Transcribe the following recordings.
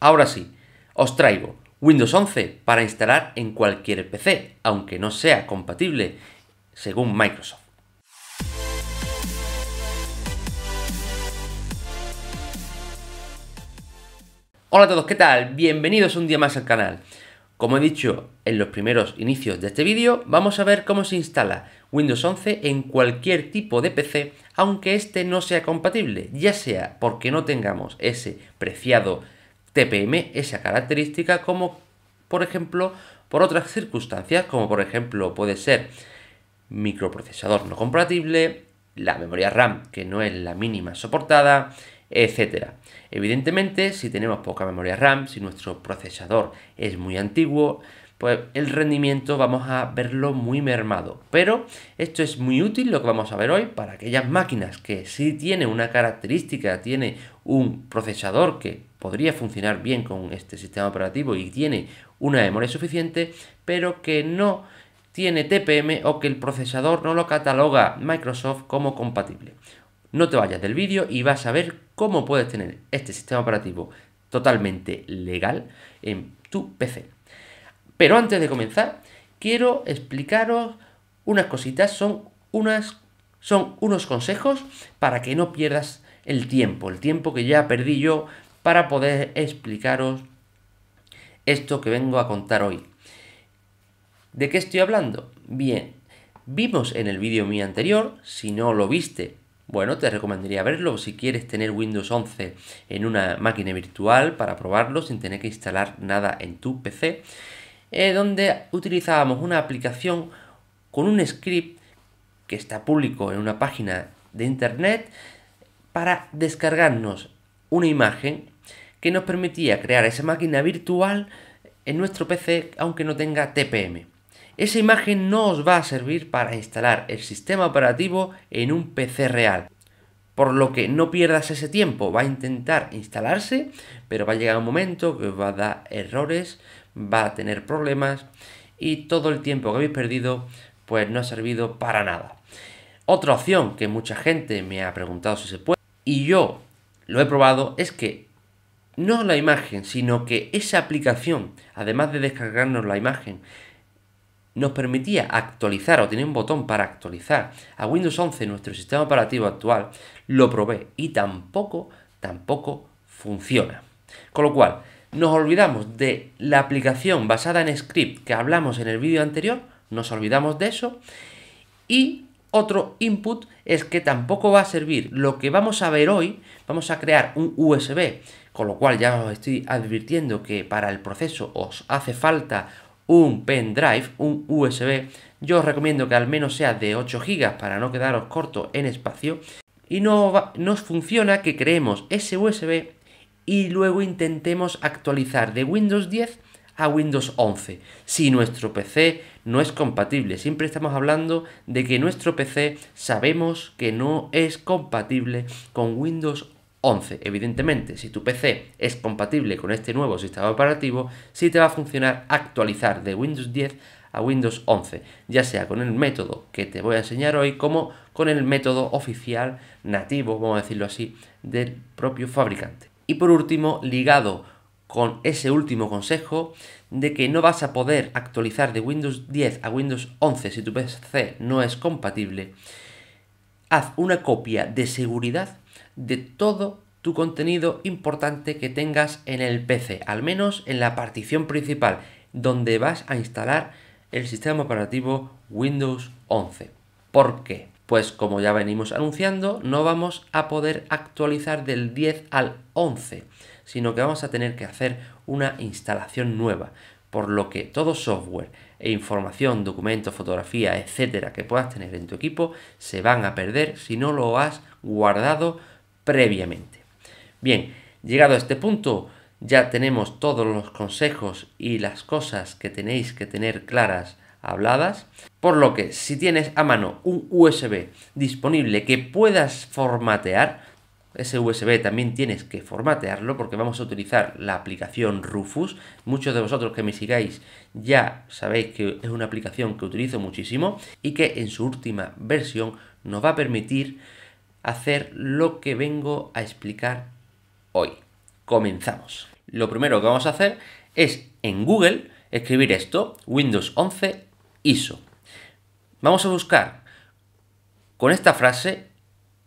Ahora sí, os traigo Windows 11 para instalar en cualquier PC, aunque no sea compatible, según Microsoft. Hola a todos, ¿qué tal? Bienvenidos un día más al canal. Como he dicho en los primeros inicios de este vídeo, vamos a ver cómo se instala Windows 11 en cualquier tipo de PC, aunque este no sea compatible, ya sea porque no tengamos ese preciado TPM esa característica como por ejemplo por otras circunstancias como por ejemplo puede ser microprocesador no compatible, la memoria RAM que no es la mínima soportada, etcétera. Evidentemente, si tenemos poca memoria RAM, si nuestro procesador es muy antiguo, pues el rendimiento vamos a verlo muy mermado. Pero esto es muy útil lo que vamos a ver hoy para aquellas máquinas que sí tiene una característica, tiene un procesador que podría funcionar bien con este sistema operativo y tiene una memoria suficiente, pero que no tiene TPM o que el procesador no lo cataloga Microsoft como compatible. No te vayas del vídeo y vas a ver cómo puedes tener este sistema operativo totalmente legal en tu PC. Pero antes de comenzar, quiero explicaros unas cositas, son, unas, son unos consejos para que no pierdas el tiempo, el tiempo que ya perdí yo para poder explicaros esto que vengo a contar hoy. ¿De qué estoy hablando? Bien, vimos en el vídeo mío anterior, si no lo viste, bueno, te recomendaría verlo si quieres tener Windows 11 en una máquina virtual para probarlo sin tener que instalar nada en tu PC, eh, donde utilizábamos una aplicación con un script que está público en una página de internet para descargarnos una imagen que nos permitía crear esa máquina virtual en nuestro PC aunque no tenga TPM. Esa imagen no os va a servir para instalar el sistema operativo en un PC real. Por lo que no pierdas ese tiempo, va a intentar instalarse, pero va a llegar un momento que os va a dar errores, va a tener problemas y todo el tiempo que habéis perdido pues no ha servido para nada. Otra opción que mucha gente me ha preguntado si se puede y yo lo he probado es que no la imagen, sino que esa aplicación, además de descargarnos la imagen, nos permitía actualizar o tenía un botón para actualizar a Windows 11 nuestro sistema operativo actual, lo probé y tampoco, tampoco funciona. Con lo cual, nos olvidamos de la aplicación basada en script que hablamos en el vídeo anterior, nos olvidamos de eso y otro input es que tampoco va a servir. Lo que vamos a ver hoy, vamos a crear un USB con lo cual ya os estoy advirtiendo que para el proceso os hace falta un pendrive, un USB. Yo os recomiendo que al menos sea de 8 GB para no quedaros corto en espacio. Y no nos funciona que creemos ese USB y luego intentemos actualizar de Windows 10 a Windows 11 si nuestro PC no es compatible. Siempre estamos hablando de que nuestro PC sabemos que no es compatible con Windows 11. Evidentemente, si tu PC es compatible con este nuevo sistema operativo, sí te va a funcionar actualizar de Windows 10 a Windows 11, ya sea con el método que te voy a enseñar hoy como con el método oficial nativo, vamos a decirlo así, del propio fabricante. Y por último, ligado con ese último consejo de que no vas a poder actualizar de Windows 10 a Windows 11 si tu PC no es compatible, haz una copia de seguridad de todo tu contenido importante que tengas en el PC, al menos en la partición principal, donde vas a instalar el sistema operativo Windows 11. ¿Por qué? Pues como ya venimos anunciando, no vamos a poder actualizar del 10 al 11, sino que vamos a tener que hacer una instalación nueva, por lo que todo software e información, documentos, fotografía, etcétera, que puedas tener en tu equipo, se van a perder si no lo has guardado previamente. Bien, llegado a este punto, ya tenemos todos los consejos y las cosas que tenéis que tener claras habladas. Por lo que si tienes a mano un USB disponible que puedas formatear, ese USB también tienes que formatearlo porque vamos a utilizar la aplicación Rufus. Muchos de vosotros que me sigáis ya sabéis que es una aplicación que utilizo muchísimo y que en su última versión nos va a permitir hacer lo que vengo a explicar hoy. Comenzamos. Lo primero que vamos a hacer es en Google escribir esto, Windows 11 ISO. Vamos a buscar con esta frase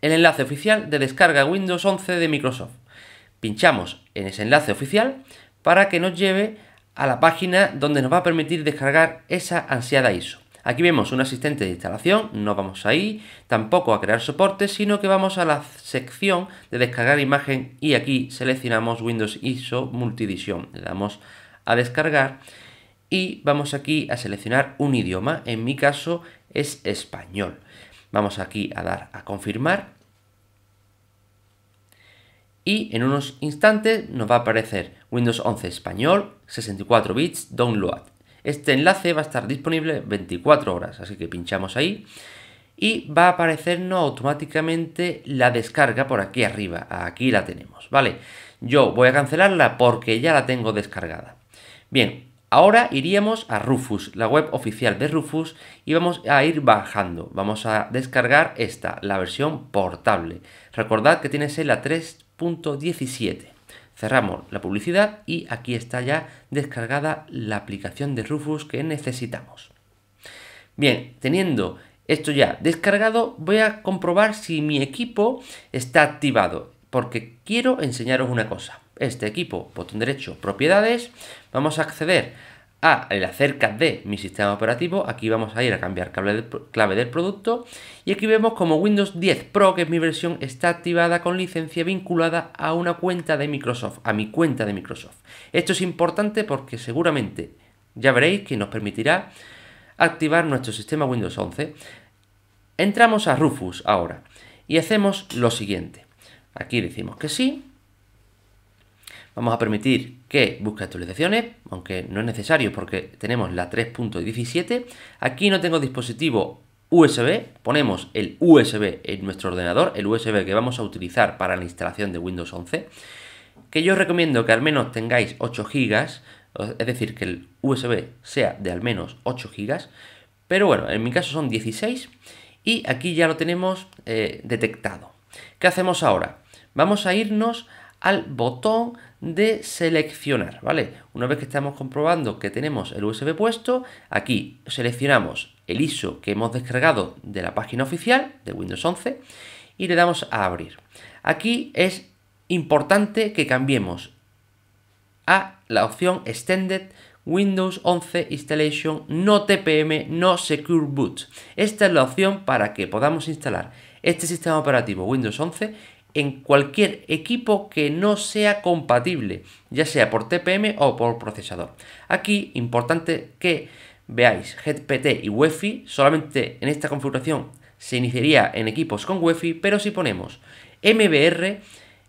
el enlace oficial de descarga Windows 11 de Microsoft. Pinchamos en ese enlace oficial para que nos lleve a la página donde nos va a permitir descargar esa ansiada ISO. Aquí vemos un asistente de instalación, no vamos ahí, tampoco a crear soporte, sino que vamos a la sección de descargar imagen y aquí seleccionamos Windows ISO Multidisión. Le damos a descargar y vamos aquí a seleccionar un idioma, en mi caso es español. Vamos aquí a dar a confirmar y en unos instantes nos va a aparecer Windows 11 español, 64 bits, download. Este enlace va a estar disponible 24 horas, así que pinchamos ahí y va a aparecernos automáticamente la descarga por aquí arriba, aquí la tenemos, ¿vale? Yo voy a cancelarla porque ya la tengo descargada. Bien, ahora iríamos a Rufus, la web oficial de Rufus, y vamos a ir bajando. Vamos a descargar esta, la versión portable. Recordad que tiene la 3.17. Cerramos la publicidad y aquí está ya descargada la aplicación de Rufus que necesitamos. Bien, teniendo esto ya descargado, voy a comprobar si mi equipo está activado, porque quiero enseñaros una cosa. Este equipo, botón derecho, propiedades, vamos a acceder a el acerca de mi sistema operativo, aquí vamos a ir a cambiar clave del producto y aquí vemos como Windows 10 Pro, que es mi versión, está activada con licencia vinculada a una cuenta de Microsoft, a mi cuenta de Microsoft. Esto es importante porque seguramente ya veréis que nos permitirá activar nuestro sistema Windows 11. Entramos a Rufus ahora y hacemos lo siguiente. Aquí decimos que sí, Vamos a permitir que busque actualizaciones, aunque no es necesario porque tenemos la 3.17. Aquí no tengo dispositivo USB, ponemos el USB en nuestro ordenador, el USB que vamos a utilizar para la instalación de Windows 11, que yo recomiendo que al menos tengáis 8 GB, es decir, que el USB sea de al menos 8 GB, pero bueno, en mi caso son 16 y aquí ya lo tenemos eh, detectado. ¿Qué hacemos ahora? Vamos a irnos al botón de seleccionar, ¿vale? Una vez que estamos comprobando que tenemos el USB puesto, aquí seleccionamos el ISO que hemos descargado de la página oficial de Windows 11 y le damos a abrir. Aquí es importante que cambiemos a la opción Extended Windows 11 Installation no TPM, no Secure Boot. Esta es la opción para que podamos instalar este sistema operativo Windows 11 en cualquier equipo que no sea compatible, ya sea por TPM o por procesador. Aquí, importante que veáis, GPT y UEFI, solamente en esta configuración se iniciaría en equipos con UEFI, pero si ponemos MBR,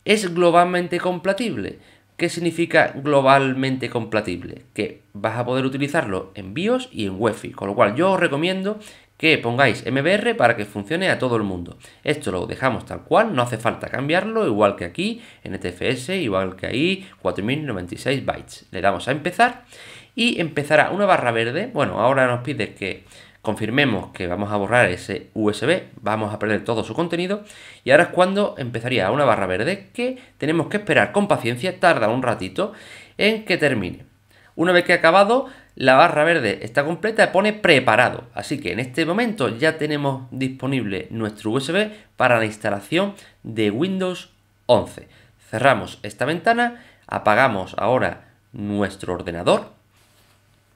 es globalmente compatible. ¿Qué significa globalmente compatible? Que vas a poder utilizarlo en BIOS y en UEFI, con lo cual yo os recomiendo que pongáis MBR para que funcione a todo el mundo. Esto lo dejamos tal cual, no hace falta cambiarlo, igual que aquí, en TFS, igual que ahí, 4096 bytes. Le damos a empezar y empezará una barra verde. Bueno, ahora nos pide que confirmemos que vamos a borrar ese USB, vamos a perder todo su contenido y ahora es cuando empezaría una barra verde que tenemos que esperar con paciencia, tarda un ratito en que termine. Una vez que ha acabado, la barra verde está completa y pone preparado. Así que en este momento ya tenemos disponible nuestro USB para la instalación de Windows 11. Cerramos esta ventana, apagamos ahora nuestro ordenador.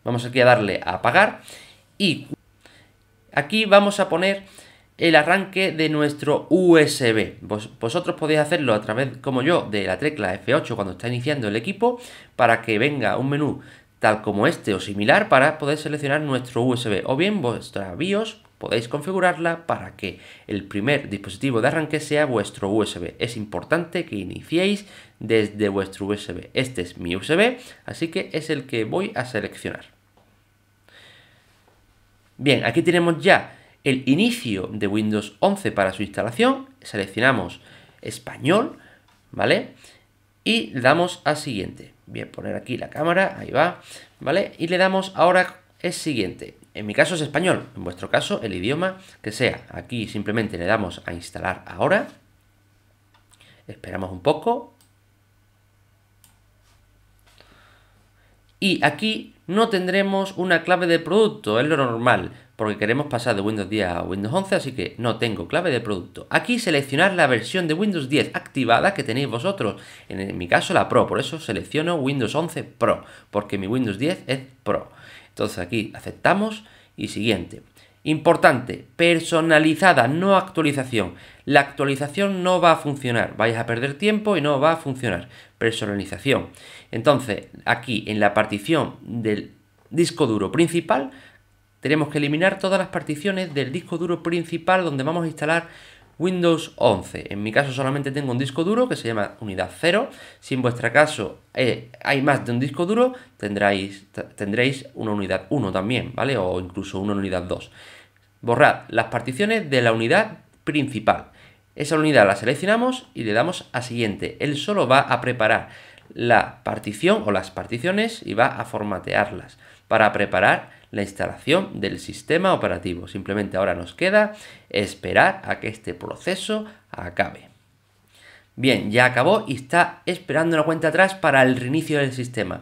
Vamos aquí a darle a apagar y aquí vamos a poner el arranque de nuestro USB. vosotros podéis hacerlo a través, como yo, de la tecla F8 cuando está iniciando el equipo para que venga un menú tal como este o similar para poder seleccionar nuestro USB o bien vuestra BIOS podéis configurarla para que el primer dispositivo de arranque sea vuestro USB. Es importante que iniciéis desde vuestro USB. Este es mi USB, así que es el que voy a seleccionar. Bien, aquí tenemos ya el inicio de Windows 11 para su instalación. Seleccionamos español, ¿vale? y damos a siguiente. Voy a poner aquí la cámara, ahí va, ¿vale? Y le damos ahora es siguiente. En mi caso es español, en vuestro caso el idioma que sea. Aquí simplemente le damos a instalar ahora. Esperamos un poco Y aquí no tendremos una clave de producto, es lo normal, porque queremos pasar de Windows 10 a Windows 11, así que no tengo clave de producto. Aquí seleccionar la versión de Windows 10 activada que tenéis vosotros, en mi caso la Pro, por eso selecciono Windows 11 Pro, porque mi Windows 10 es Pro. Entonces aquí aceptamos y siguiente. Importante, personalizada, no actualización. La actualización no va a funcionar, vais a perder tiempo y no va a funcionar personalización. Entonces, aquí en la partición del disco duro principal, tenemos que eliminar todas las particiones del disco duro principal donde vamos a instalar Windows 11. En mi caso solamente tengo un disco duro que se llama unidad 0. Si en vuestro caso eh, hay más de un disco duro, tendréis, tendréis una unidad 1 también, ¿vale? O incluso una unidad 2. Borrad las particiones de la unidad principal. Esa unidad la seleccionamos y le damos a siguiente. Él solo va a preparar la partición o las particiones y va a formatearlas para preparar la instalación del sistema operativo. Simplemente ahora nos queda esperar a que este proceso acabe. Bien, ya acabó y está esperando una cuenta atrás para el reinicio del sistema.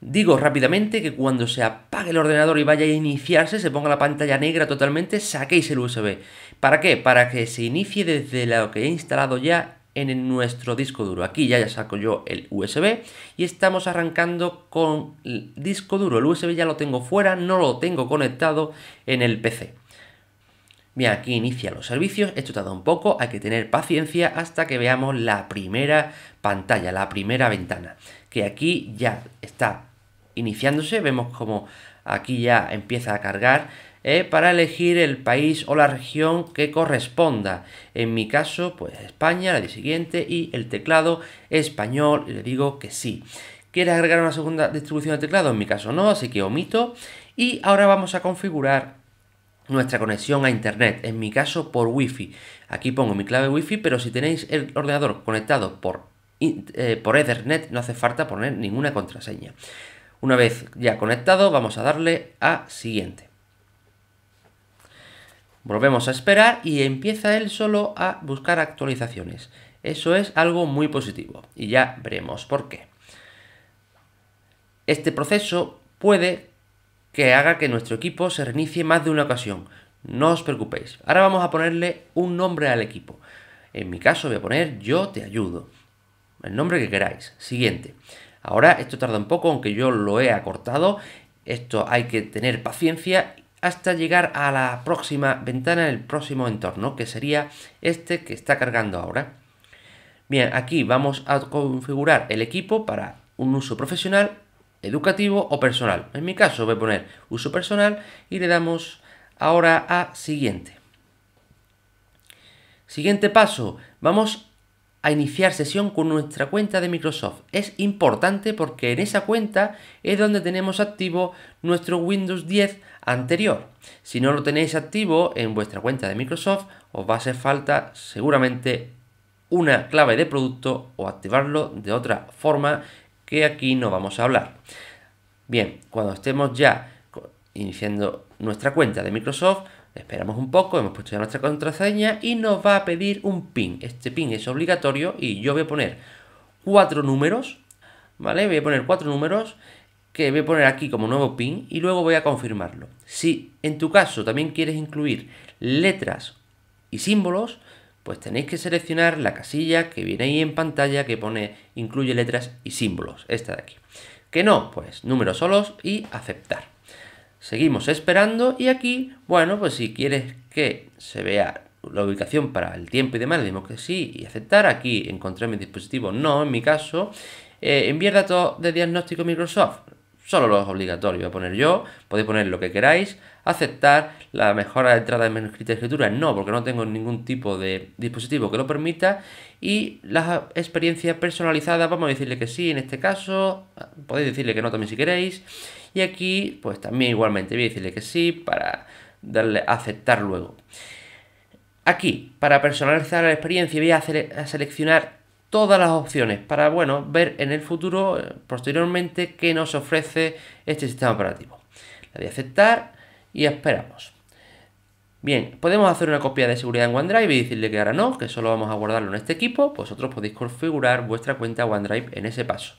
Digo rápidamente que cuando se apague el ordenador y vaya a iniciarse, se ponga la pantalla negra totalmente, saquéis el USB. ¿Para qué? Para que se inicie desde lo que he instalado ya en nuestro disco duro. Aquí ya, ya saco yo el USB y estamos arrancando con el disco duro. El USB ya lo tengo fuera, no lo tengo conectado en el PC. Bien, aquí inicia los servicios, esto tarda un poco, hay que tener paciencia hasta que veamos la primera pantalla, la primera ventana, que aquí ya está iniciándose. Vemos como aquí ya empieza a cargar eh, para elegir el país o la región que corresponda. En mi caso, pues España, la siguiente y el teclado español. le digo que sí. ¿Quieres agregar una segunda distribución de teclado? En mi caso no, así que omito. Y ahora vamos a configurar nuestra conexión a internet, en mi caso por wifi. Aquí pongo mi clave wifi, pero si tenéis el ordenador conectado por, eh, por Ethernet no hace falta poner ninguna contraseña. Una vez ya conectado, vamos a darle a siguiente. Volvemos a esperar y empieza él solo a buscar actualizaciones. Eso es algo muy positivo y ya veremos por qué. Este proceso puede que haga que nuestro equipo se reinicie más de una ocasión. No os preocupéis. Ahora vamos a ponerle un nombre al equipo. En mi caso voy a poner yo te ayudo. El nombre que queráis. Siguiente. Ahora esto tarda un poco, aunque yo lo he acortado. Esto hay que tener paciencia hasta llegar a la próxima ventana, el próximo entorno, que sería este que está cargando ahora. Bien, aquí vamos a configurar el equipo para un uso profesional, educativo o personal. En mi caso voy a poner uso personal y le damos ahora a siguiente. Siguiente paso, vamos a iniciar sesión con nuestra cuenta de Microsoft. Es importante porque en esa cuenta es donde tenemos activo nuestro Windows 10 anterior. Si no lo tenéis activo en vuestra cuenta de Microsoft, os va a hacer falta seguramente una clave de producto o activarlo de otra forma que aquí no vamos a hablar. Bien, cuando estemos ya iniciando nuestra cuenta de Microsoft, Esperamos un poco, hemos puesto ya nuestra contraseña y nos va a pedir un PIN. Este PIN es obligatorio y yo voy a poner cuatro números, ¿vale? Voy a poner cuatro números que voy a poner aquí como nuevo PIN y luego voy a confirmarlo. Si en tu caso también quieres incluir letras y símbolos, pues tenéis que seleccionar la casilla que viene ahí en pantalla que pone incluye letras y símbolos, esta de aquí. Que no, pues números solos y aceptar. Seguimos esperando y aquí, bueno, pues si quieres que se vea la ubicación para el tiempo y demás, le que sí y aceptar. Aquí encontré mi dispositivo, no, en mi caso. Eh, enviar datos de diagnóstico Microsoft, solo los obligatorios voy a poner yo, podéis poner lo que queráis. Aceptar la mejora de entrada de manuscrito de escritura, no, porque no tengo ningún tipo de dispositivo que lo permita. Y la experiencia personalizada, vamos a decirle que sí en este caso, podéis decirle que no también si queréis y aquí, pues también igualmente voy a decirle que sí para darle a aceptar luego. Aquí, para personalizar la experiencia, voy a, seleccionar todas las opciones para, bueno, ver en el futuro, eh, posteriormente, qué nos ofrece este sistema operativo. La voy a aceptar y esperamos. Bien, podemos hacer una copia de seguridad en OneDrive y decirle que ahora no, que solo vamos a guardarlo en este equipo. Vosotros podéis configurar vuestra cuenta OneDrive en ese paso.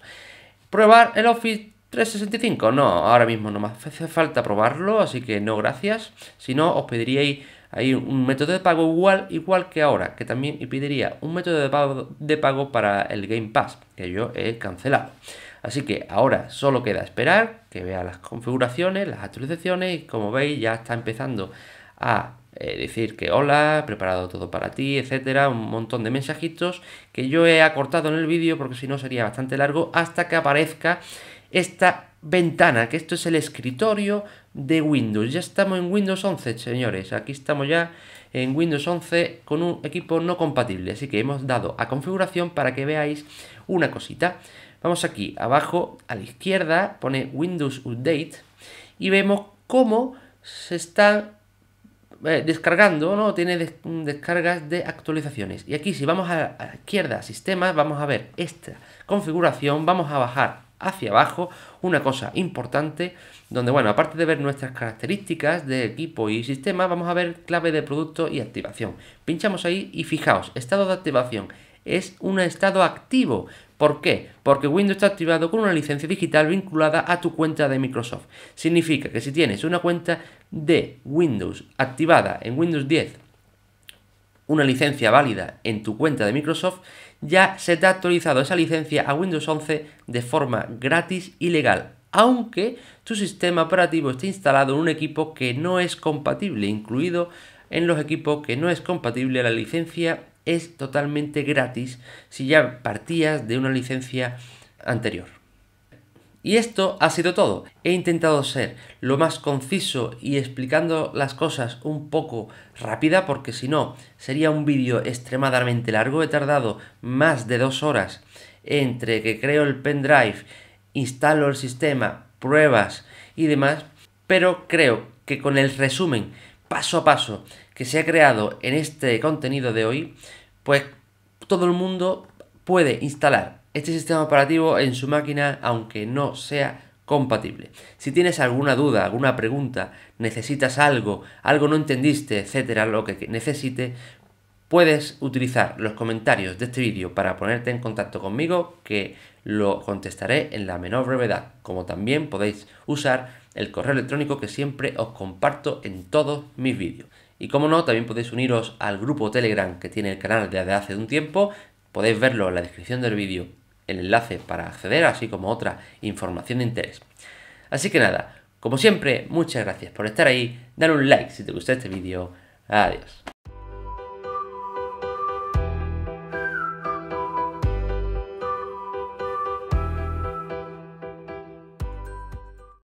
Probar el Office 365, no, ahora mismo no me hace falta probarlo, así que no gracias. Si no, os pediríais ahí un método de pago igual, igual que ahora, que también pediría un método de pago, de pago para el Game Pass, que yo he cancelado. Así que ahora solo queda esperar que vea las configuraciones, las actualizaciones y como veis ya está empezando a eh, decir que hola, he preparado todo para ti, etcétera, un montón de mensajitos que yo he acortado en el vídeo porque si no sería bastante largo hasta que aparezca esta ventana, que esto es el escritorio de Windows. Ya estamos en Windows 11, señores. Aquí estamos ya en Windows 11 con un equipo no compatible. Así que hemos dado a configuración para que veáis una cosita. Vamos aquí abajo a la izquierda, pone Windows Update y vemos cómo se está eh, descargando, ¿no? Tiene descargas de actualizaciones. Y aquí si vamos a la izquierda, sistemas, vamos a ver esta configuración, vamos a bajar hacia abajo, una cosa importante, donde bueno, aparte de ver nuestras características de equipo y sistema, vamos a ver clave de producto y activación. Pinchamos ahí y fijaos, estado de activación es un estado activo. ¿Por qué? Porque Windows está activado con una licencia digital vinculada a tu cuenta de Microsoft. Significa que si tienes una cuenta de Windows activada en Windows 10 una licencia válida en tu cuenta de Microsoft, ya se te ha actualizado esa licencia a Windows 11 de forma gratis y legal, aunque tu sistema operativo esté instalado en un equipo que no es compatible, incluido en los equipos que no es compatible la licencia es totalmente gratis si ya partías de una licencia anterior. Y esto ha sido todo. He intentado ser lo más conciso y explicando las cosas un poco rápida porque si no sería un vídeo extremadamente largo. He tardado más de dos horas entre que creo el pendrive, instalo el sistema, pruebas y demás. Pero creo que con el resumen paso a paso que se ha creado en este contenido de hoy, pues todo el mundo puede instalar este sistema operativo en su máquina aunque no sea compatible. Si tienes alguna duda, alguna pregunta, necesitas algo, algo no entendiste, etcétera, lo que necesite, puedes utilizar los comentarios de este vídeo para ponerte en contacto conmigo que lo contestaré en la menor brevedad, como también podéis usar el correo electrónico que siempre os comparto en todos mis vídeos. Y como no, también podéis uniros al grupo Telegram que tiene el canal desde hace un tiempo, podéis verlo en la descripción del vídeo el enlace para acceder, así como otra información de interés. Así que nada, como siempre, muchas gracias por estar ahí, dale un like si te gustó este vídeo, adiós.